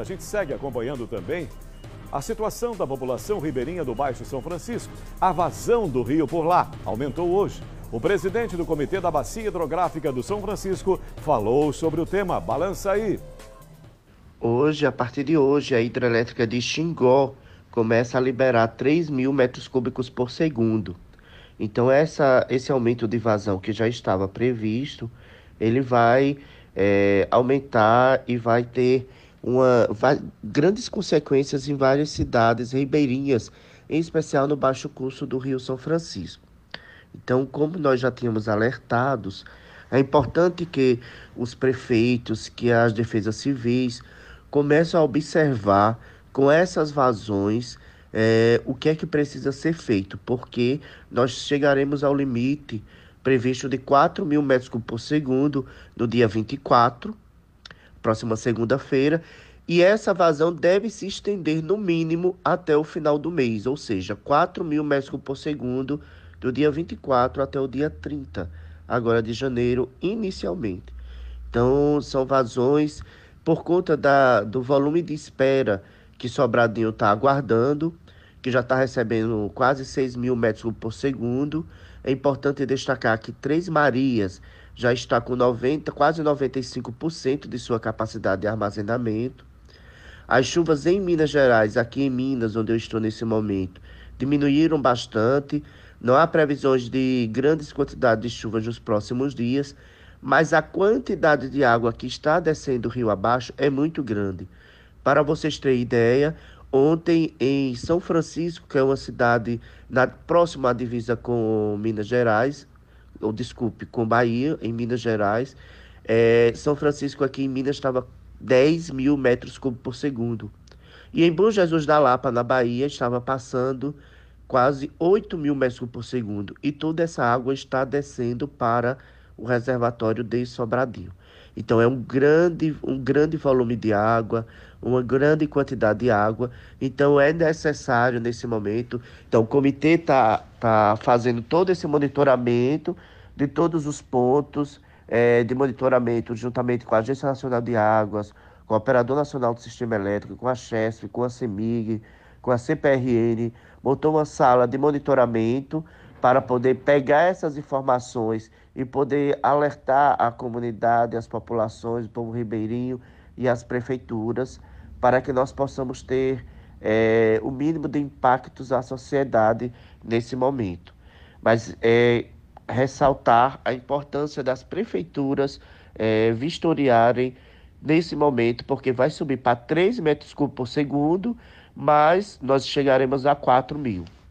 A gente segue acompanhando também a situação da população ribeirinha do Baixo São Francisco. A vazão do rio por lá aumentou hoje. O presidente do Comitê da Bacia Hidrográfica do São Francisco falou sobre o tema. Balança aí. Hoje, a partir de hoje, a hidrelétrica de Xingó começa a liberar 3 mil metros cúbicos por segundo. Então, essa, esse aumento de vazão que já estava previsto, ele vai é, aumentar e vai ter uma, grandes consequências em várias cidades ribeirinhas, em especial no baixo curso do Rio São Francisco. Então, como nós já tínhamos alertados, é importante que os prefeitos, que as defesas civis, comecem a observar com essas vazões é, o que é que precisa ser feito, porque nós chegaremos ao limite previsto de 4 mil metros por segundo no dia 24 próxima segunda-feira, e essa vazão deve se estender no mínimo até o final do mês, ou seja, 4 mil metros por segundo do dia 24 até o dia 30, agora de janeiro, inicialmente. Então, são vazões por conta da, do volume de espera que Sobradinho está aguardando, que já está recebendo quase 6 mil metros por segundo. É importante destacar que Três Marias já está com 90, quase 95% de sua capacidade de armazenamento. As chuvas em Minas Gerais, aqui em Minas, onde eu estou nesse momento, diminuíram bastante. Não há previsões de grandes quantidades de chuvas nos próximos dias, mas a quantidade de água que está descendo rio abaixo é muito grande. Para vocês terem ideia, ontem em São Francisco, que é uma cidade na, próxima à divisa com Minas Gerais, ou desculpe, com Bahia, em Minas Gerais. É, São Francisco aqui em Minas estava 10 mil metros cúbicos por segundo. E em Bom Jesus da Lapa, na Bahia, estava passando quase 8 mil metros cúbicos por segundo. E toda essa água está descendo para o reservatório de Sobradinho. Então é um grande, um grande volume de água, uma grande quantidade de água. Então é necessário nesse momento. Então o comitê está tá fazendo todo esse monitoramento de todos os pontos é, de monitoramento, juntamente com a Agência Nacional de Águas, com o Operador Nacional do Sistema Elétrico, com a CHESF, com a CEMIG, com a CPRN, montou uma sala de monitoramento para poder pegar essas informações e poder alertar a comunidade, as populações, o povo ribeirinho e as prefeituras, para que nós possamos ter é, o mínimo de impactos à sociedade nesse momento. Mas é, ressaltar a importância das prefeituras é, vistoriarem nesse momento, porque vai subir para 3 metros cúbicos por segundo, mas nós chegaremos a 4 mil.